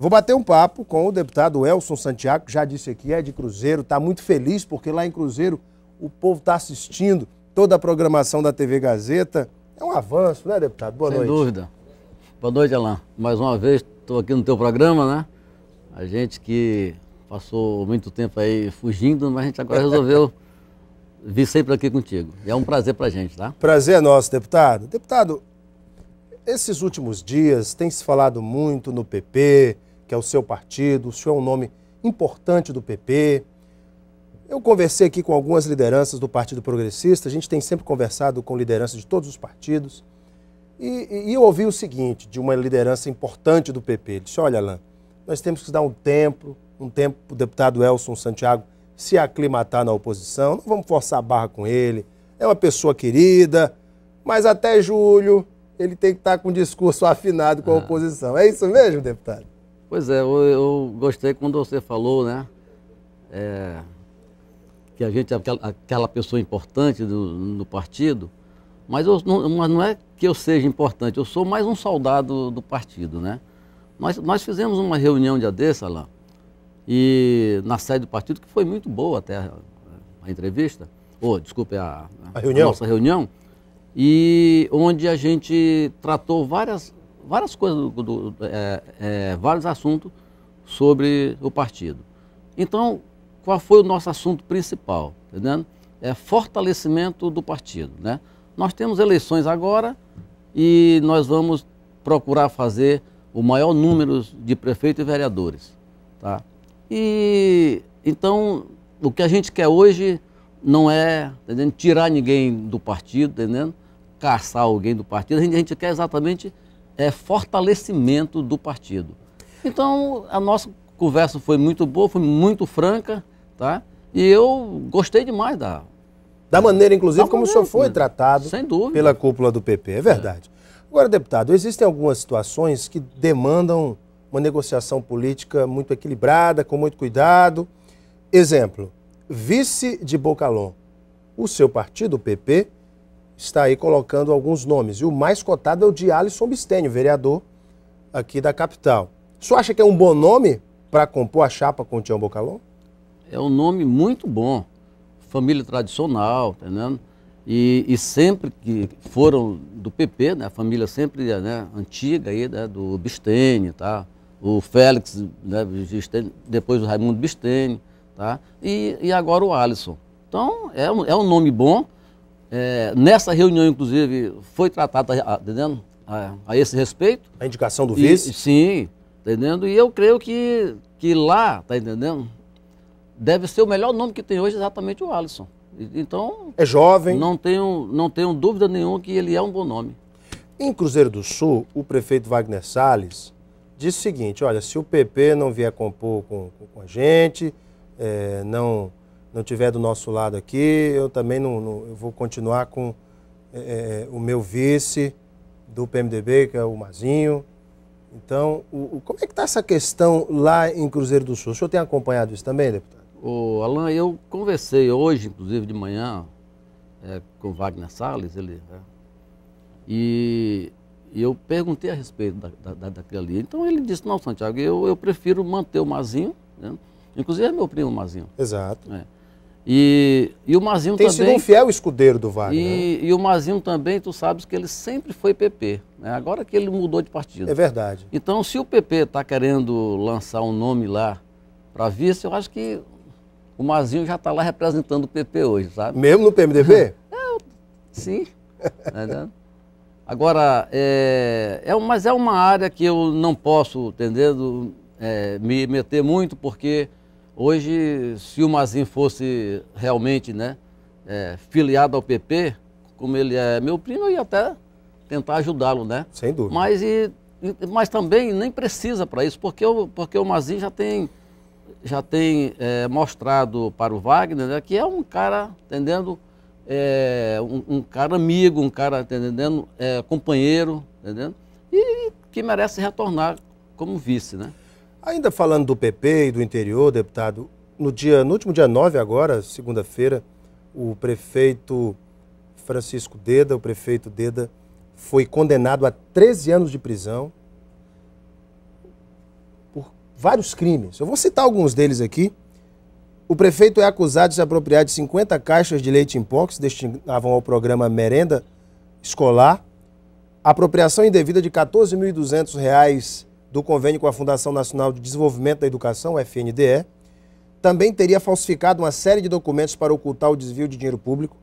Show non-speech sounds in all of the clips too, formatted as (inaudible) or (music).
Vou bater um papo com o deputado Elson Santiago, que já disse aqui, é de Cruzeiro, está muito feliz porque lá em Cruzeiro o povo está assistindo toda a programação da TV Gazeta. É um avanço, né, deputado? Boa Sem noite. Sem dúvida. Boa noite, Alain. Mais uma vez, estou aqui no teu programa, né? A gente que passou muito tempo aí fugindo, mas a gente agora resolveu (laughs) vir sempre aqui contigo. E é um prazer para a gente, tá? Prazer é nosso, deputado. Deputado, esses últimos dias tem se falado muito no PP, que é o seu partido, o senhor é um nome importante do PP. Eu conversei aqui com algumas lideranças do Partido Progressista, a gente tem sempre conversado com lideranças de todos os partidos. E, e eu ouvi o seguinte de uma liderança importante do PP. Ele disse: Olha, Alain, nós temos que dar um tempo, um tempo para o deputado Elson Santiago se aclimatar na oposição, não vamos forçar a barra com ele. É uma pessoa querida, mas até julho ele tem que estar tá com um discurso afinado com a ah. oposição. É isso mesmo, deputado? Pois é, eu, eu gostei quando você falou, né? É, que a gente é aquela, aquela pessoa importante do, partido, mas, eu, não, mas não é que eu seja importante, eu sou mais um soldado do partido, né? Nós, nós fizemos uma reunião de dessa lá, e na sede do partido, que foi muito boa até a, a entrevista, ou desculpe, a, a, a nossa reunião, e onde a gente tratou várias várias coisas, do, do, é, é, vários assuntos sobre o partido. Então, qual foi o nosso assunto principal? Tá entendendo? É fortalecimento do partido. Né? Nós temos eleições agora e nós vamos procurar fazer o maior número de prefeitos e vereadores. Tá? E então o que a gente quer hoje não é tá entendendo? tirar ninguém do partido, tá entendendo? caçar alguém do partido, a gente, a gente quer exatamente é, fortalecimento do partido. Então, a nossa conversa foi muito boa, foi muito franca, tá? E eu gostei demais da. Da maneira, inclusive, da como maneira, o senhor foi tratado Sem dúvida. pela cúpula do PP, é verdade. É. Agora, deputado, existem algumas situações que demandam uma negociação política muito equilibrada, com muito cuidado. Exemplo, vice de Bocalon. O seu partido, o PP, está aí colocando alguns nomes. E o mais cotado é o de Alisson Bistênio, vereador aqui da capital. O senhor acha que é um bom nome para compor a chapa com o Tião Bocalon? É um nome muito bom. Família tradicional, tá entendeu? E, e, sempre que foram do PP, né, a família sempre né, antiga aí, né, do Bistene, tá? o Félix, né, depois o Raimundo Bistene, tá? e, e agora o Alisson. Então é um, é um nome bom é, nessa reunião, inclusive, foi tratado, A, a, esse respeito. A indicação do vice? E, sim, tá entendendo? E eu creio que, que lá, tá entendendo? Deve ser o melhor nome que tem hoje exatamente o Alisson. Então. É jovem. Não tenho, não tenho dúvida nenhuma que ele é um bom nome. Em Cruzeiro do Sul, o prefeito Wagner Salles disse o seguinte: olha, se o PP não vier compor com, com a gente, é, não não tiver do nosso lado aqui, eu também não, não eu vou continuar com é, é o meu vice do PMDB, que é o Mazinho. Então, o, o, como é que está essa questão lá em Cruzeiro do Sul? O senhor tem acompanhado isso também, deputado? O Alan, eu conversei hoje, inclusive de manhã, é, com Wagner Salles, ele, é, e, e, eu perguntei a respeito da, da, daquilo ali. Então ele disse, não, Santiago, eu, eu prefiro manter o Mazinho, né? inclusive é meu primo Mazinho. Exato. É. E, e o Mazinho Tem também... Tem sido um fiel escudeiro do Wagner. E, né? e, o Mazinho também, tu sabes que ele sempre foi PP. Né? Agora que ele mudou de partido. É verdade. Então, se o PP está querendo lançar um nome lá para vice, eu acho que o Mazinho já está lá representando o PP hoje, sabe? Mesmo no PMDB? (laughs) é, sim. Tá Agora, é, é, mas é uma área que eu não posso, entendendo, é, me meter muito, porque Hoje, se o Mazin fosse realmente né, é, filiado ao PP, como ele é meu primo, eu ia até tentar ajudá-lo, né? Sem dúvida. Mas, e, mas também nem precisa para isso, porque o, porque o Mazin já tem, já tem é, mostrado para o Wagner né, que é um cara, entendendo? É, um, um, cara amigo, um cara, entendendo? É, companheiro, entendendo? E que merece retornar como vice, né? Ainda falando do PP e do interior, deputado, no, dia, no último dia 9 agora, segunda-feira, o prefeito Francisco Deda, o prefeito Deda, foi condenado a 13 anos de prisão por vários crimes. Eu vou citar alguns deles aqui. O prefeito é acusado de se apropriar de 50 caixas de leite em pó que se destinavam ao programa Merenda Escolar, apropriação indevida de R$ 14.200 do convênio com a Fundação Nacional de Desenvolvimento da Educação, FNDE, também teria falsificado uma série de documentos para ocultar o desvio de dinheiro público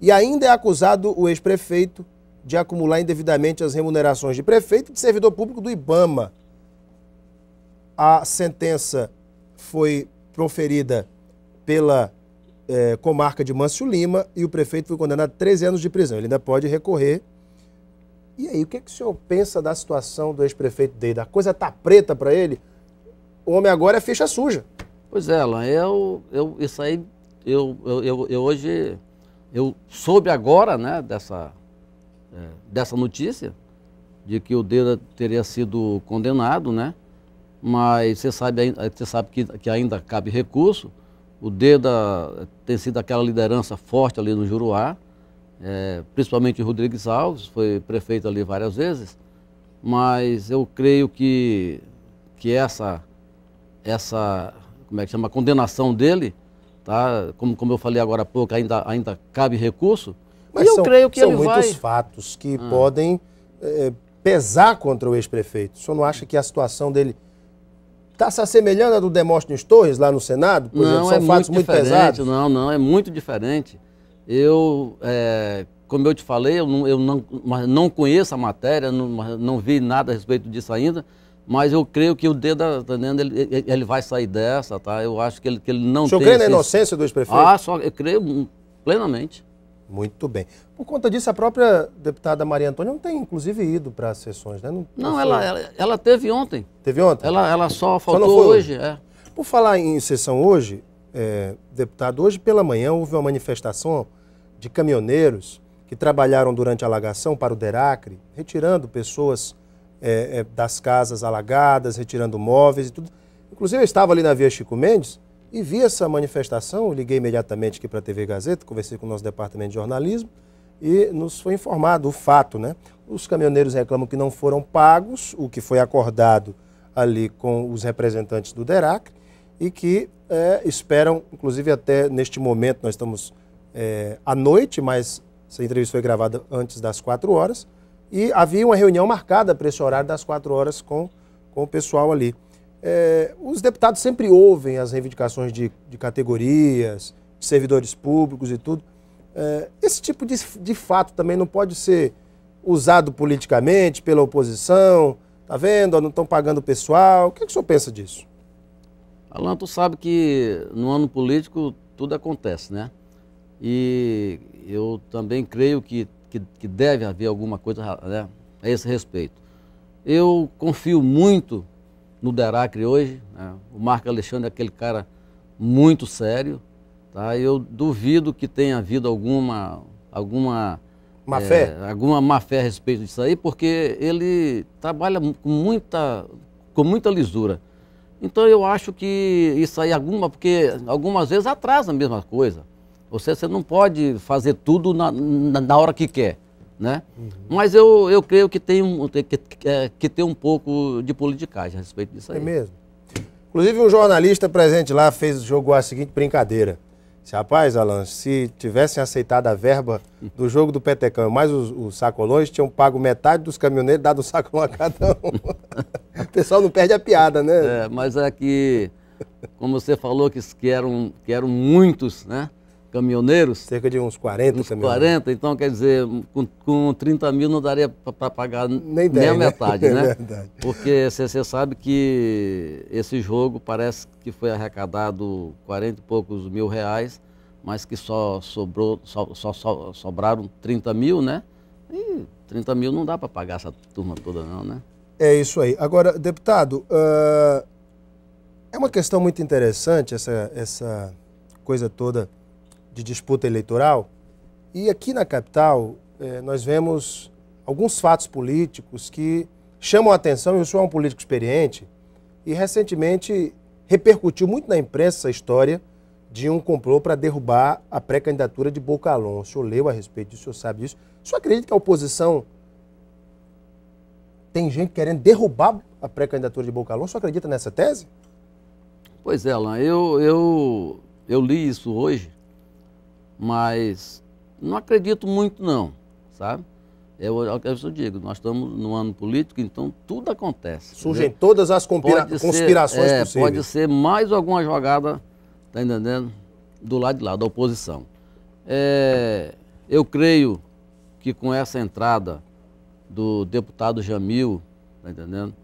e ainda é acusado o ex-prefeito de acumular indevidamente as remunerações de prefeito e de servidor público do IBAMA. A sentença foi proferida pela eh, comarca de Mâncio Lima e o prefeito foi condenado a 13 anos de prisão. Ele ainda pode recorrer e aí, o que, é que o senhor pensa da situação do ex-prefeito Deida? A coisa tá preta para ele? O homem agora é ficha suja. Pois é, Alan, eu, eu, isso aí, eu, eu, eu, eu hoje, eu soube agora, né, dessa, é, dessa notícia, de que o Deida teria sido condenado, né, mas você sabe, você sabe que, que ainda cabe recurso, o Deda tem sido aquela liderança forte ali no Juruá, é, principalmente Rodrigues Alves, foi prefeito ali várias vezes, mas eu creio que, que essa, essa, como é que chama, condenação dele, tá? como, como eu falei agora há pouco, ainda, ainda cabe recurso, mas e eu são, creio que são ele muitos vai... fatos que ah. podem é, pesar contra o ex-prefeito. O senhor não acha que a situação dele está se assemelhando à do Demóstenes Torres lá no Senado? Por não, exemplo, são é fatos muito, muito pesados. Não, não, é muito diferente. Eu, é, como eu te falei, eu não, eu não, não conheço a matéria, não, não, vi nada a respeito disso ainda, mas eu creio que o dedo, tá da ele, ele vai sair dessa, tá? Eu acho que ele, que ele não o senhor crê na inocência do ex-prefeito? Ah, só, eu creio plenamente. Muito bem. Por conta disso, a própria deputada Maria Antônia não tem, inclusive, ido para as sessões, né? Não, não ela, ela, ela, teve ontem. Teve ontem? Ela, ela só faltou só hoje, hoje. É. Por falar em sessão hoje, é, deputado, hoje pela manhã houve uma manifestação de caminhoneiros que trabalharam durante a alagação para o Deracre, retirando pessoas é, é, das casas alagadas, retirando móveis e tudo. Inclusive, eu estava ali na Via Chico Mendes e vi essa manifestação, liguei imediatamente aqui para a TV Gazeta, conversei com o nosso departamento de jornalismo e nos foi informado o fato, né? Os caminhoneiros reclamam que não foram pagos o que foi acordado ali com os representantes do Deracre e que é, esperam, inclusive até neste momento, nós estamos é, à noite, mas essa entrevista foi gravada antes das quatro horas, e havia uma reunião marcada para esse horário das quatro horas com, com o pessoal ali. É, os deputados sempre ouvem as reivindicações de, de categorias, de servidores públicos e tudo. É, esse tipo de, de fato também não pode ser usado politicamente pela oposição. Tá vendo? Não estão pagando o pessoal. O que, é que o senhor pensa disso? Alan, tu sabe que no ano político tudo acontece, né? E eu também creio que, que, que deve haver alguma coisa né, a esse respeito. Eu confio muito no Deracre hoje. Né? O Marco Alexandre é aquele cara muito sério. Tá? Eu duvido que tenha havido alguma, alguma má é, fé? alguma má fé a respeito disso aí, porque ele trabalha com muita, com muita lisura. Então eu acho que isso aí alguma, porque algumas vezes atrasa a mesma coisa. Ou seja, você não pode fazer tudo na, na, na hora que quer. Né? Uhum. Mas eu, eu creio que tem, um, que, que é, tem um pouco de politicagem a respeito disso é aí. É mesmo. Inclusive, um jornalista presente lá fez jogou a seguinte brincadeira. Se, rapaz, Alan, se tivessem aceitado a verba do jogo do Petecão mais os, os sacolões, tinham pago metade dos caminhoneiros, dado um sacolão a cada um. (laughs) (laughs) O pessoal não perde a piada, né? É, mas é que, como você falou que, que, eram, que eram muitos, né? Caminhoneiros. Cerca de uns 40 uns caminhoneiros. 40, então quer dizer, com, com 30 mil não daria para pagar nem, 10, nem a né? (laughs) metade, né? né? É verdade. Porque você sabe que esse jogo parece que foi arrecadado 40 e poucos mil reais, mas que só sobrou, só, só, só sobraram 30 mil, né? E 30 mil não dá para pagar essa turma toda, não, né? É isso aí. Agora, deputado, uh, é uma questão muito interessante essa, essa coisa toda de disputa eleitoral. E aqui na capital, eh, nós vemos alguns fatos políticos que chamam a atenção, e o senhor é um político experiente, e recentemente repercutiu muito na imprensa a história de um complô para derrubar a pré-candidatura de Bocalon. O senhor leu a respeito disso, o senhor sabe disso. O senhor acredita que a oposição tem gente querendo derrubar a pré-candidatura de Bocalon. Você acredita nessa tese? Pois é, Alain. Eu, eu, eu li isso hoje, mas não acredito muito, não, sabe? É o é que eu digo, nós estamos no ano político, então tudo acontece. Surgem todas as conspira ser, conspirações é, possíveis. Pode ser mais alguma jogada, tá entendendo? Do lado de lá, da oposição. É, eu creio que com essa entrada do deputado Jamil, tá entendendo?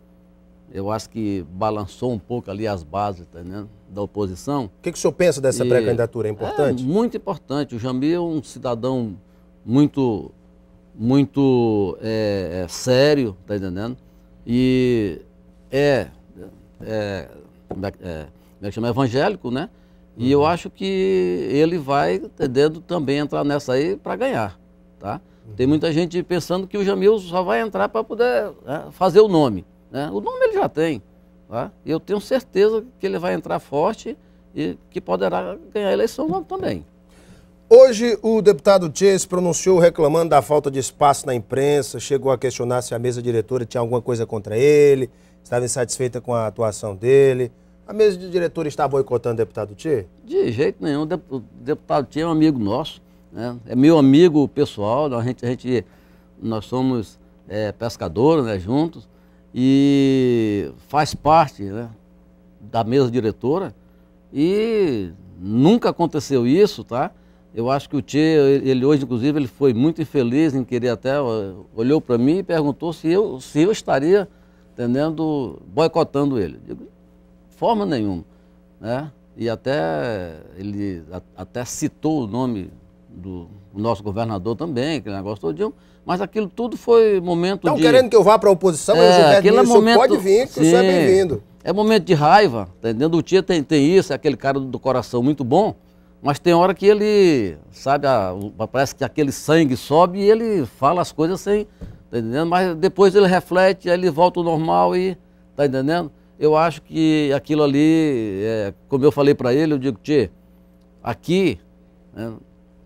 Eu acho que balançou um pouco ali as bases, tá entendendo? Da oposição. O que, que o senhor pensa dessa pré-candidatura? É importante? É muito importante. O Jamil é um cidadão muito, muito é, é, sério, tá entendendo? E é, é, como é, é, é chama? É evangélico, né? E uhum. eu acho que ele vai, tá entendendo, também entrar nessa aí para ganhar, tá? Tem muita gente pensando que o Jamil só vai entrar para poder né, fazer o nome. Né? O nome ele já tem. Tá? Eu tenho certeza que ele vai entrar forte e que poderá ganhar a eleição logo também. Hoje, o deputado Chase pronunciou reclamando da falta de espaço na imprensa, chegou a questionar se a mesa diretora tinha alguma coisa contra ele, estava insatisfeita com a atuação dele. A mesa de diretora está boicotando o deputado Tchê? De jeito nenhum. O deputado Tchê é um amigo nosso. Né? É meu amigo pessoal, a gente, a gente, nós somos é, pescadores né, juntos e faz parte né, da mesa diretora e nunca aconteceu isso, tá? Eu acho que o Tchê, ele hoje, inclusive, ele foi muito infeliz em querer até, olhou para mim e perguntou se eu, se eu estaria, entendendo, boicotando ele. Digo, forma nenhuma, né? E até, ele a, até citou o nome do nosso governador também, aquele negócio todinho, mas aquilo tudo foi momento Estão de... querendo que eu vá para a oposição, é, mas aquele é momento... pode vir, que Sim, o senhor é bem-vindo. É momento de raiva, entendeu? Tá entendendo? O tio tem, tem isso, é aquele cara do coração muito bom, mas tem hora que ele, sabe, a, parece que aquele sangue sobe e ele fala as coisas sem, tá entendendo? Mas depois ele reflete, aí ele volta ao normal e, tá entendendo? Eu acho que aquilo ali, é, como eu falei para ele, eu digo, tio aqui... Né,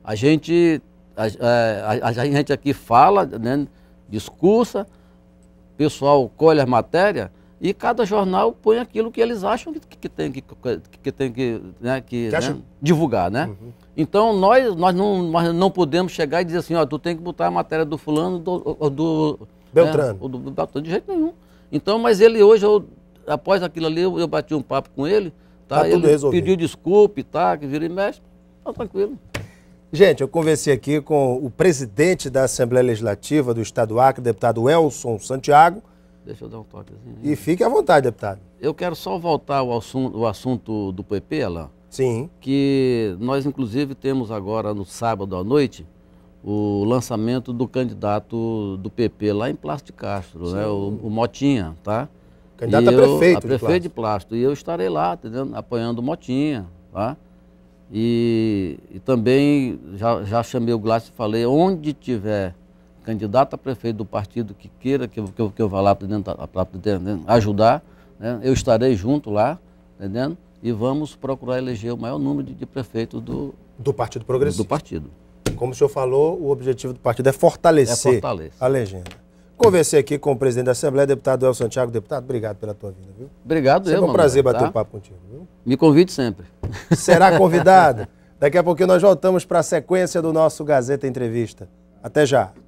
a gente, a, é, a, a gente aqui fala, né, discursa, o pessoal colhe as matérias e cada jornal põe aquilo que eles acham que, que tem que, que, tem que, né, que né, divulgar, né? Uhum. Então nós, nós, não, nós não podemos chegar e dizer assim, ó, tu tem que botar a matéria do fulano do, ou do né, Beltrano. Né, do, do, de jeito nenhum. Então, mas ele hoje, eu, após aquilo ali, eu, eu, bati um papo com ele, tá? tá ele pediu desculpa, tá? Que vira e mexe, tá tranquilo. Gente, eu conversei aqui com o presidente da Assembleia Legislativa do Estado do Acre, deputado Elson Santiago. Deixa eu dar um toquezinho. Assim, e né? fique à vontade, deputado. Eu quero só voltar ao assunto, ao assunto do PP, Alain. Sim. Que nós, inclusive, temos agora no sábado à noite o lançamento do candidato do PP lá em Plástico de Castro, né? O, o, Motinha, tá? Candidato a prefeito. A prefeito de Plástico. de E eu estarei lá, entendeu? apoiando o Motinha, tá? E, e também já, já, chamei o Glácio e falei, onde tiver candidato a prefeito do partido que queira que, que, que eu vá lá para dentro, dentro, né, ajudar, né? eu estarei junto lá, entendendo? E vamos procurar eleger o maior número de, de prefeitos do, do Partido Progressista. Do partido. Como o senhor falou, o objetivo do partido é fortalecer, é fortalecer. a legenda. Conversei aqui com o presidente da Assembleia, deputado El Santiago. Deputado, obrigado pela tua vida, viu? Obrigado, Sempre eu, um prazer tá? bater o um papo contigo, viu? Me convide sempre. Será (laughs) convidado. Daqui a pouquinho nós voltamos para a sequência do nosso Gazeta Entrevista. Até já.